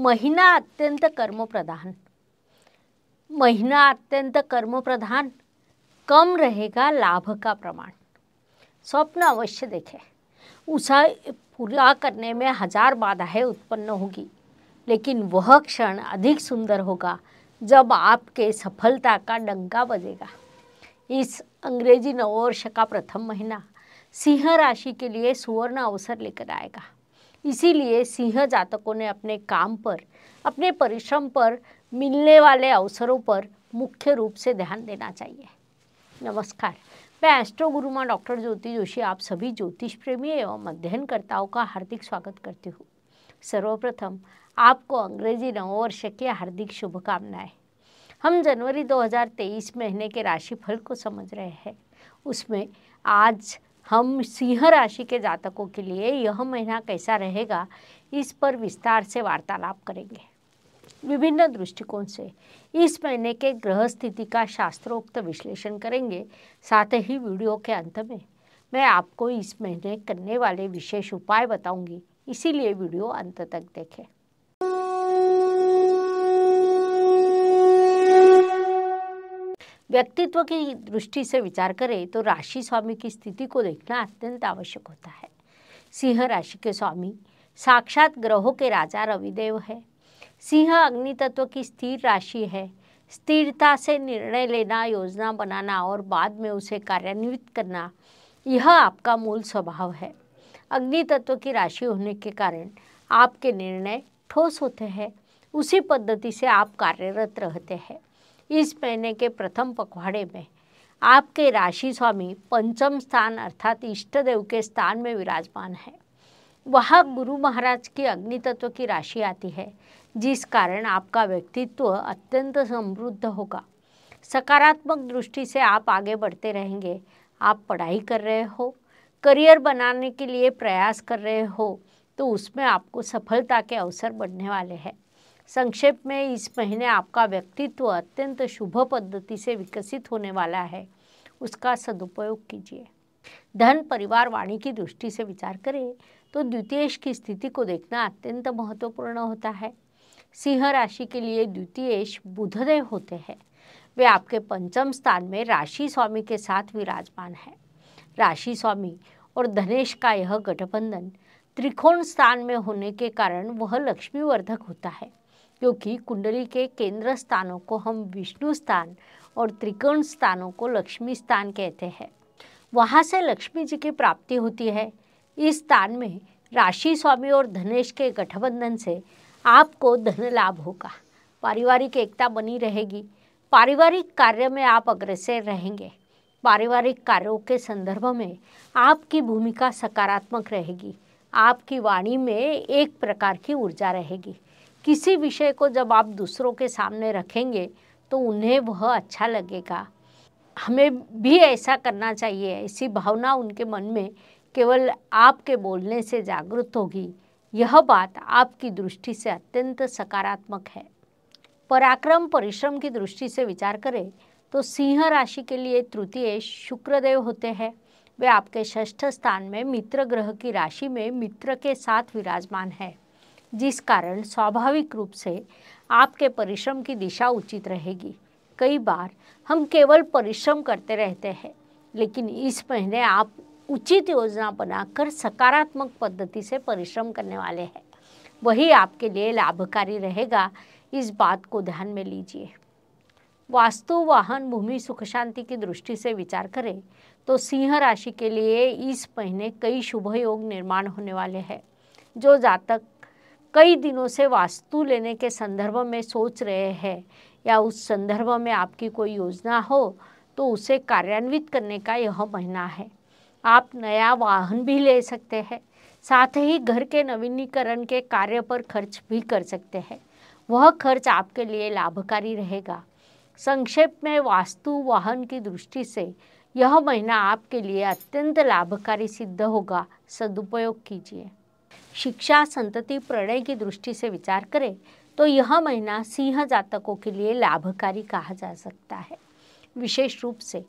महीना अत्यंत कर्म प्रधान महीना अत्यंत कर्म प्रधान कम रहेगा लाभ का प्रमाण स्वप्न अवश्य देखे उसा पूरा करने में हजार बाधाएं उत्पन्न होगी लेकिन वह क्षण अधिक सुंदर होगा जब आपके सफलता का डंका बजेगा इस अंग्रेजी नववर्ष का प्रथम महीना सिंह राशि के लिए सुवर्ण अवसर लेकर आएगा इसीलिए सिंह जातकों ने अपने काम पर अपने परिश्रम पर मिलने वाले अवसरों पर मुख्य रूप से ध्यान देना चाहिए नमस्कार मैं एस्ट्रो गुरुमा डॉक्टर ज्योति जोशी आप सभी ज्योतिष प्रेमी एवं अध्ययनकर्ताओं का हार्दिक स्वागत करती हूँ सर्वप्रथम आपको अंग्रेजी नववर्ष की हार्दिक शुभकामनाएं हम जनवरी 2023 महीने के राशिफल को समझ रहे हैं उसमें आज हम सिंह राशि के जातकों के लिए यह महीना कैसा रहेगा इस पर विस्तार से वार्तालाप करेंगे विभिन्न दृष्टिकोण से इस महीने के ग्रह स्थिति का शास्त्रोक्त विश्लेषण करेंगे साथ ही वीडियो के अंत में मैं आपको इस महीने करने वाले विशेष उपाय बताऊंगी इसीलिए वीडियो अंत तक देखें व्यक्तित्व की दृष्टि से विचार करें तो राशि स्वामी की स्थिति को देखना अत्यंत आवश्यक होता है सिंह राशि के स्वामी साक्षात ग्रहों के राजा रविदेव है सिंह अग्नि तत्व की स्थिर राशि है स्थिरता से निर्णय लेना योजना बनाना और बाद में उसे कार्यान्वित करना यह आपका मूल स्वभाव है अग्नि तत्व की राशि होने के कारण आपके निर्णय ठोस होते हैं उसी पद्धति से आप कार्यरत रहते हैं इस महीने के प्रथम पखवाड़े में आपके राशि स्वामी पंचम स्थान अर्थात इष्ट देव के स्थान में विराजमान है वहाँ गुरु महाराज की अग्नि तत्व की राशि आती है जिस कारण आपका व्यक्तित्व अत्यंत समृद्ध होगा सकारात्मक दृष्टि से आप आगे बढ़ते रहेंगे आप पढ़ाई कर रहे हो करियर बनाने के लिए प्रयास कर रहे हो तो उसमें आपको सफलता के अवसर बढ़ने वाले हैं संक्षेप में इस महीने आपका व्यक्तित्व अत्यंत शुभ पद्धति से विकसित होने वाला है उसका सदुपयोग कीजिए धन परिवार वाणी की दृष्टि से विचार करें तो द्वितीय की स्थिति को देखना अत्यंत महत्वपूर्ण होता है सिंह राशि के लिए द्वितीय बुधदेव होते हैं वे आपके पंचम स्थान में राशि स्वामी के साथ विराजमान है राशि स्वामी और धनेश का यह गठबंधन त्रिकोण स्थान में होने के कारण वह लक्ष्मीवर्धक होता है क्योंकि कुंडली के केंद्र स्थानों को हम विष्णु स्थान और त्रिकोण स्थानों को लक्ष्मी स्थान कहते हैं वहाँ से लक्ष्मी जी की प्राप्ति होती है इस स्थान में राशि स्वामी और धनेश के गठबंधन से आपको धन लाभ होगा पारिवारिक एकता बनी रहेगी पारिवारिक कार्य में आप अग्रसर रहेंगे पारिवारिक कार्यों के संदर्भ में आपकी भूमिका सकारात्मक रहेगी आपकी वाणी में एक प्रकार की ऊर्जा रहेगी किसी विषय को जब आप दूसरों के सामने रखेंगे तो उन्हें वह अच्छा लगेगा हमें भी ऐसा करना चाहिए ऐसी भावना उनके मन में केवल आपके बोलने से जागृत होगी यह बात आपकी दृष्टि से अत्यंत सकारात्मक है पराक्रम परिश्रम की दृष्टि से विचार करें तो सिंह राशि के लिए तृतीय शुक्रदेव होते हैं वे आपके षष्ठ स्थान में मित्र ग्रह की राशि में मित्र के साथ विराजमान है जिस कारण स्वाभाविक रूप से आपके परिश्रम की दिशा उचित रहेगी कई बार हम केवल परिश्रम करते रहते हैं लेकिन इस महीने आप उचित योजना बनाकर सकारात्मक पद्धति से परिश्रम करने वाले हैं वही आपके लिए लाभकारी रहेगा इस बात को ध्यान में लीजिए वास्तु वाहन भूमि सुख शांति की दृष्टि से विचार करें तो सिंह राशि के लिए इस महीने कई शुभ योग निर्माण होने वाले हैं जो जातक कई दिनों से वास्तु लेने के संदर्भ में सोच रहे हैं या उस संदर्भ में आपकी कोई योजना हो तो उसे कार्यान्वित करने का यह महीना है आप नया वाहन भी ले सकते हैं साथ ही घर के नवीनीकरण के कार्य पर खर्च भी कर सकते हैं वह खर्च आपके लिए लाभकारी रहेगा संक्षेप में वास्तु वाहन की दृष्टि से यह महीना आपके लिए अत्यंत लाभकारी सिद्ध होगा सदुपयोग कीजिए शिक्षा संतति प्रणय की दृष्टि से विचार करें तो यह महीना सिंह जातकों के लिए लाभकारी कहा जा सकता है विशेष रूप से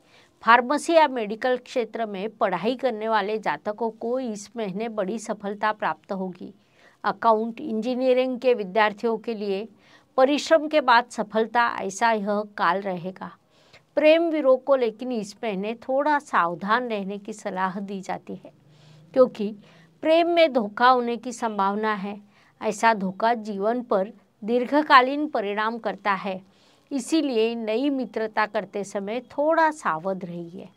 फार्मेसी या मेडिकल क्षेत्र में पढ़ाई करने वाले जातकों को इस महीने बड़ी सफलता प्राप्त होगी अकाउंट इंजीनियरिंग के विद्यार्थियों के लिए परिश्रम के बाद सफलता ऐसा यह काल रहेगा प्रेम विरोध को लेकिन इस महीने थोड़ा सावधान रहने की सलाह दी जाती है क्योंकि प्रेम में धोखा होने की संभावना है ऐसा धोखा जीवन पर दीर्घकालीन परिणाम करता है इसीलिए नई मित्रता करते समय थोड़ा सावध रहिए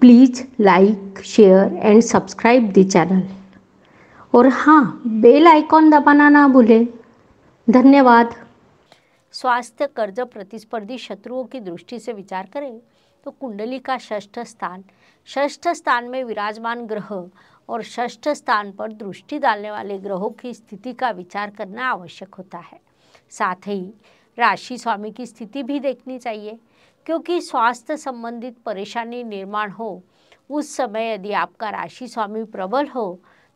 please like share and subscribe the channel और हाँ बेल आइकॉन दबाना ना भूले धन्यवाद स्वास्थ्य कर्ज प्रतिस्पर्धी शत्रुओं की दृष्टि से विचार करें तो कुंडली का षष्ठ स्थान षष्ठ स्थान में विराजमान ग्रह और षष्ठ स्थान पर दृष्टि डालने वाले ग्रहों की स्थिति का विचार करना आवश्यक होता है साथ ही राशि स्वामी की स्थिति भी देखनी चाहिए क्योंकि स्वास्थ्य संबंधित परेशानी निर्माण हो उस समय यदि आपका राशि स्वामी प्रबल हो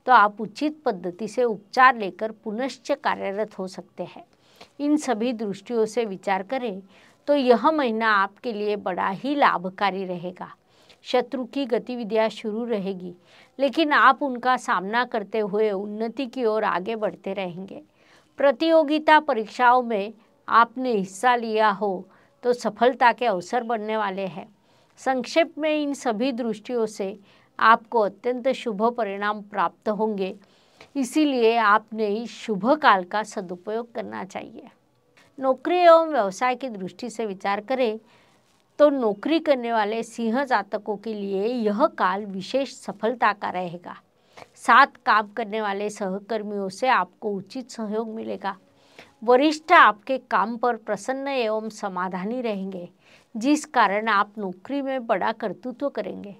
तो आप उचित पद्धति से उपचार लेकर पुनश्च कार्यरत हो सकते हैं इन सभी दृष्टियों से विचार करें तो यह महीना आपके लिए बड़ा ही लाभकारी रहेगा शत्रु की गतिविधियां शुरू रहेगी लेकिन आप उनका सामना करते हुए उन्नति की ओर आगे बढ़ते रहेंगे प्रतियोगिता परीक्षाओं में आपने हिस्सा लिया हो तो सफलता के अवसर बनने वाले हैं संक्षेप में इन सभी दृष्टियों से आपको अत्यंत शुभ परिणाम प्राप्त होंगे इसीलिए आपने इस शुभ काल का सदुपयोग करना चाहिए नौकरी एवं व्यवसाय की दृष्टि से विचार करें तो नौकरी करने वाले सिंह जातकों के लिए यह काल विशेष सफलता का रहेगा साथ काम करने वाले सहकर्मियों से आपको उचित सहयोग मिलेगा वरिष्ठ आपके काम पर प्रसन्न एवं समाधानी रहेंगे जिस कारण आप नौकरी में बड़ा कर्तृत्व करेंगे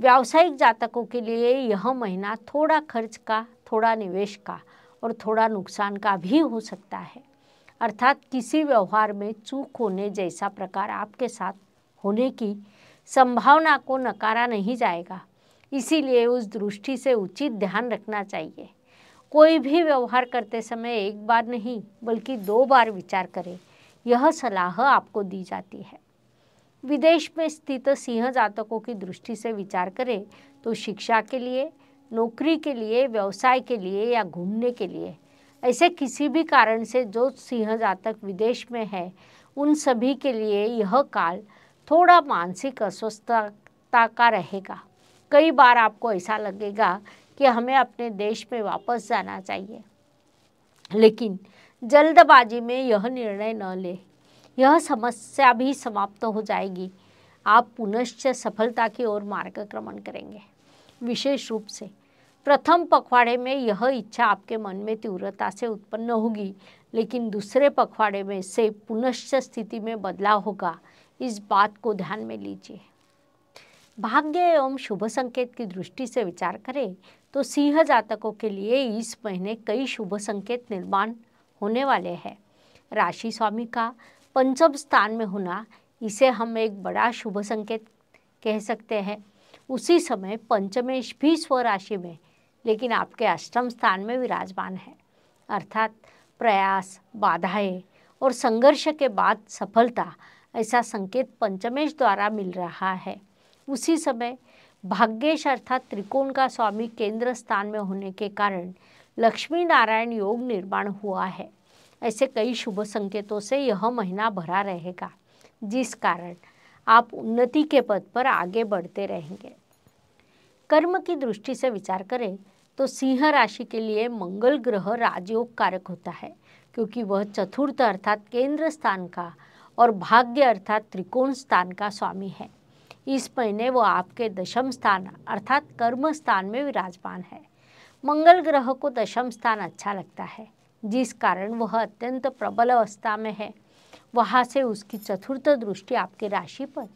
व्यावसायिक जातकों के लिए यह महीना थोड़ा खर्च का थोड़ा निवेश का और थोड़ा नुकसान का भी हो सकता है अर्थात किसी व्यवहार में चूक होने जैसा प्रकार आपके साथ होने की संभावना को नकारा नहीं जाएगा इसीलिए उस दृष्टि से उचित ध्यान रखना चाहिए कोई भी व्यवहार करते समय एक बार नहीं बल्कि दो बार विचार करें यह सलाह आपको दी जाती है विदेश में स्थित सिंह जातकों की दृष्टि से विचार करें तो शिक्षा के लिए नौकरी के लिए व्यवसाय के लिए या घूमने के लिए ऐसे किसी भी कारण से जो सिंह जातक विदेश में है उन सभी के लिए यह काल थोड़ा मानसिक अस्वस्थता का रहेगा कई बार आपको ऐसा लगेगा कि हमें अपने देश में वापस जाना चाहिए लेकिन जल्दबाजी में यह निर्णय न ले यह समस्या भी समाप्त हो जाएगी आप पुनश्च सफलता की ओर मार्गक्रमण करेंगे विशेष रूप से प्रथम पखवाड़े में यह इच्छा आपके मन में तीव्रता से उत्पन्न होगी लेकिन दूसरे पखवाड़े में से पुनश्च स्थिति में बदलाव होगा इस बात को ध्यान में लीजिए भाग्य एवं शुभ संकेत की दृष्टि से विचार करें तो सिंह जातकों के लिए इस महीने कई शुभ संकेत निर्माण होने वाले हैं राशि स्वामी का पंचम स्थान में होना इसे हम एक बड़ा शुभ संकेत कह सकते हैं उसी समय पंचमेश भी स्वराशि में लेकिन आपके अष्टम स्थान में विराजमान है अर्थात प्रयास बाधाएं और संघर्ष के बाद सफलता ऐसा संकेत पंचमेश द्वारा मिल रहा है उसी समय भाग्येश अर्थात त्रिकोण का स्वामी केंद्र स्थान में होने के कारण लक्ष्मी नारायण योग निर्माण हुआ है ऐसे कई शुभ संकेतों से यह महीना भरा रहेगा जिस कारण आप उन्नति के पद पर आगे बढ़ते रहेंगे कर्म की दृष्टि से विचार करें तो सिंह राशि के लिए मंगल ग्रह राजयोग कारक होता है क्योंकि वह चतुर्थ अर्थात केंद्र स्थान का और भाग्य अर्थात त्रिकोण स्थान का स्वामी है इस महीने वो आपके दशम स्थान अर्थात कर्म स्थान में विराजमान है मंगल ग्रह को दशम स्थान अच्छा लगता है जिस कारण वह अत्यंत प्रबल अवस्था में है वहाँ से उसकी चतुर्थ दृष्टि आपके राशि पर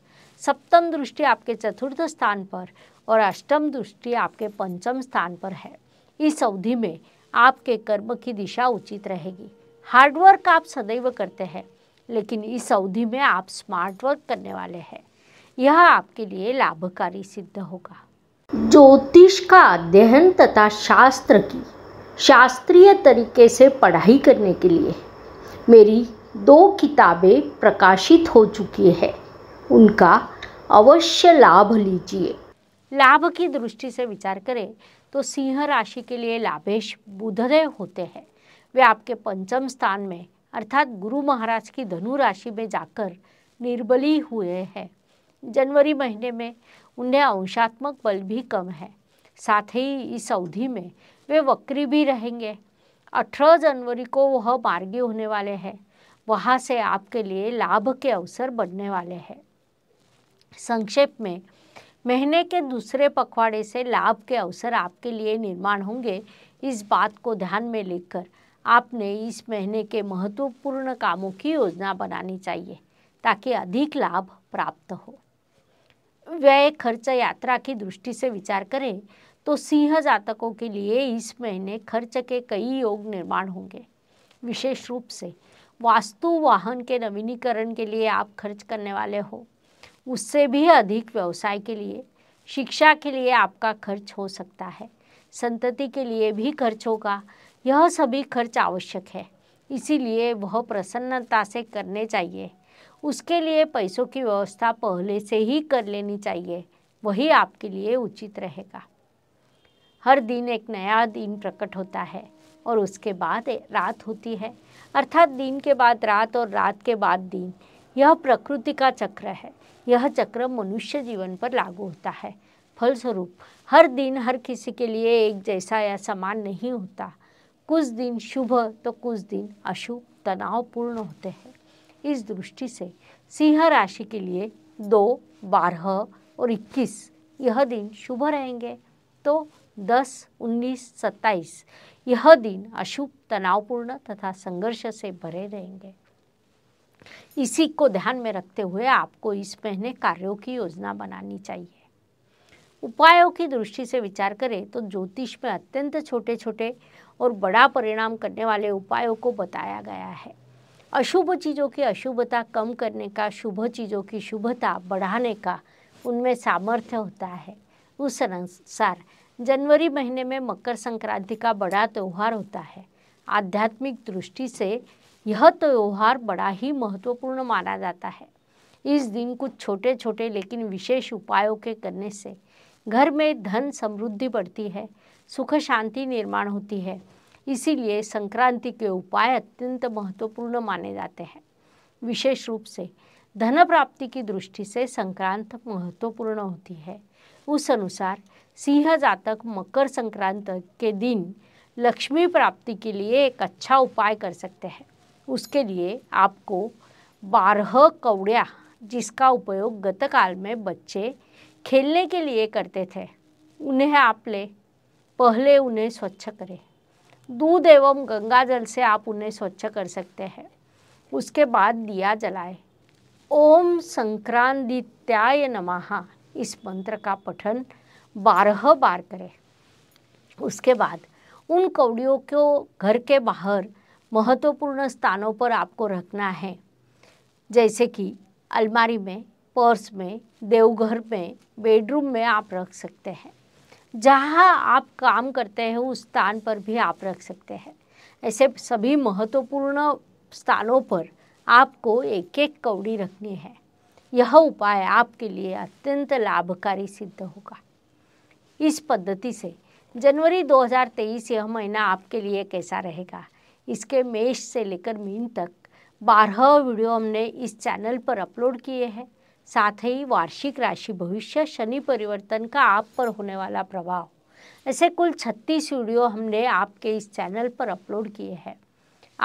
सप्तम दृष्टि आपके चतुर्थ स्थान पर और अष्टम दृष्टि आपके पंचम स्थान पर है इस अवधि में आपके कर्म की दिशा उचित रहेगी हार्डवर्क आप सदैव करते हैं लेकिन इस अवधि में आप स्मार्ट वर्क करने वाले हैं यह आपके लिए लाभकारी सिद्ध होगा ज्योतिष का अध्ययन तथा शास्त्र की शास्त्रीय तरीके से पढ़ाई करने के लिए मेरी दो किताबें प्रकाशित हो चुकी है उनका अवश्य लाभ लीजिए लाभ की दृष्टि से विचार करें तो सिंह राशि के लिए लाभेश बुधदय होते हैं वे आपके पंचम स्थान में अर्थात गुरु महाराज की धनु राशि में जाकर निर्बली हुए हैं जनवरी महीने में उन्हें अंशात्मक बल भी कम है साथ ही इस अवधि में वे वक्री भी रहेंगे 18 जनवरी को वह मार्गी होने वाले हैं वहाँ से आपके लिए लाभ के अवसर बनने वाले हैं संक्षेप में महीने के दूसरे पखवाड़े से लाभ के अवसर आपके लिए निर्माण होंगे इस बात को ध्यान में लेकर आपने इस महीने के महत्वपूर्ण कामों की योजना बनानी चाहिए ताकि अधिक लाभ प्राप्त हो व्यय खर्च यात्रा की दृष्टि से विचार करें तो सिंह जातकों के लिए इस महीने खर्च के कई योग निर्माण होंगे विशेष रूप से वास्तु वाहन के नवीनीकरण के लिए आप खर्च करने वाले हो उससे भी अधिक व्यवसाय के लिए शिक्षा के लिए आपका खर्च हो सकता है संतति के लिए भी खर्च होगा यह सभी खर्च आवश्यक है इसीलिए वह प्रसन्नता से करने चाहिए उसके लिए पैसों की व्यवस्था पहले से ही कर लेनी चाहिए वही आपके लिए उचित रहेगा हर दिन एक नया दिन प्रकट होता है और उसके बाद रात होती है अर्थात दिन के बाद रात और रात के बाद दिन यह प्रकृति का चक्र है यह चक्र मनुष्य जीवन पर लागू होता है फलस्वरूप हर दिन हर किसी के लिए एक जैसा या समान नहीं होता कुछ दिन शुभ तो कुछ दिन अशुभ तनावपूर्ण होते हैं इस दृष्टि से सिंह राशि के लिए दो बारह और इक्कीस यह दिन शुभ रहेंगे तो दस उन्नीस सत्ताईस यह दिन अशुभ तनावपूर्ण तथा संघर्ष से भरे रहेंगे इसी को ध्यान में रखते हुए आपको इस महीने कार्यों की योजना बनानी चाहिए उपायों की दृष्टि से विचार करें तो ज्योतिष में अत्यंत छोटे छोटे और बड़ा परिणाम करने वाले उपायों को बताया गया है अशुभ चीज़ों की अशुभता कम करने का शुभ चीज़ों की शुभता बढ़ाने का उनमें सामर्थ्य होता है उस अनुसार जनवरी महीने में मकर संक्रांति का बड़ा त्यौहार होता है आध्यात्मिक दृष्टि से यह त्यौहार बड़ा ही महत्वपूर्ण माना जाता है इस दिन कुछ छोटे छोटे लेकिन विशेष उपायों के करने से घर में धन समृद्धि बढ़ती है सुख शांति निर्माण होती है इसीलिए संक्रांति के उपाय अत्यंत महत्वपूर्ण माने जाते हैं विशेष रूप से धन प्राप्ति की दृष्टि से संक्रांत महत्वपूर्ण होती है उस अनुसार सिंह जातक मकर संक्रांत के दिन लक्ष्मी प्राप्ति के लिए एक अच्छा उपाय कर सकते हैं उसके लिए आपको बारह कौड़िया जिसका उपयोग गतकाल में बच्चे खेलने के लिए करते थे उन्हें आप ले पहले उन्हें स्वच्छ करें दूध एवं गंगा जल से आप उन्हें स्वच्छ कर सकते हैं उसके बाद दिया जलाएं ओम संक्रांतित्याय नमः इस मंत्र का पठन बारह बार करें उसके बाद उन कौड़ियों को घर के बाहर महत्वपूर्ण स्थानों पर आपको रखना है जैसे कि अलमारी में पर्स में देवघर में बेडरूम में आप रख सकते हैं जहाँ आप काम करते हैं उस स्थान पर भी आप रख सकते हैं ऐसे सभी महत्वपूर्ण स्थानों पर आपको एक एक कौड़ी रखनी है यह उपाय आपके लिए अत्यंत लाभकारी सिद्ध होगा इस पद्धति से जनवरी 2023 यह महीना आपके लिए कैसा रहेगा इसके मेष से लेकर मीन तक बारह वीडियो हमने इस चैनल पर अपलोड किए हैं साथ ही वार्षिक राशि भविष्य शनि परिवर्तन का आप पर होने वाला प्रभाव ऐसे कुल 36 वीडियो हमने आपके इस चैनल पर अपलोड किए हैं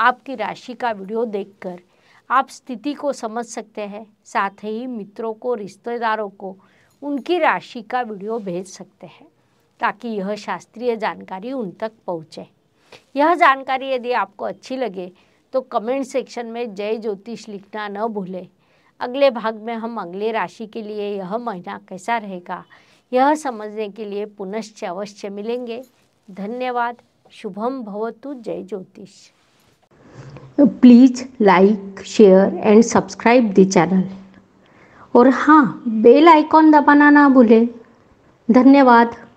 आपकी राशि का वीडियो देखकर आप स्थिति को समझ सकते हैं साथ ही मित्रों को रिश्तेदारों को उनकी राशि का वीडियो भेज सकते हैं ताकि यह शास्त्रीय जानकारी उन तक पहुँचे यह जानकारी यदि आपको अच्छी लगे तो कमेंट सेक्शन में जय ज्योतिष लिखना न भूलें अगले भाग में हम अगले राशि के लिए यह महीना कैसा रहेगा यह समझने के लिए पुनश्च अवश्य मिलेंगे धन्यवाद शुभम भवतु जय ज्योतिष please like share and subscribe the channel और हाँ बेल आइकॉन दबाना ना भूलें धन्यवाद